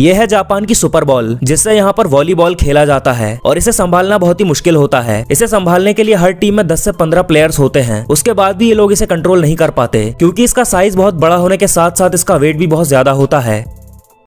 यह है जापान की सुपर बॉल जिससे यहाँ पर वॉलीबॉल खेला जाता है और इसे संभालना बहुत ही मुश्किल होता है इसे संभालने के लिए हर टीम में 10 से 15 प्लेयर्स होते हैं उसके बाद भी ये लोग इसे कंट्रोल नहीं कर पाते क्योंकि इसका साइज बहुत बड़ा होने के साथ साथ इसका वेट भी बहुत ज्यादा होता है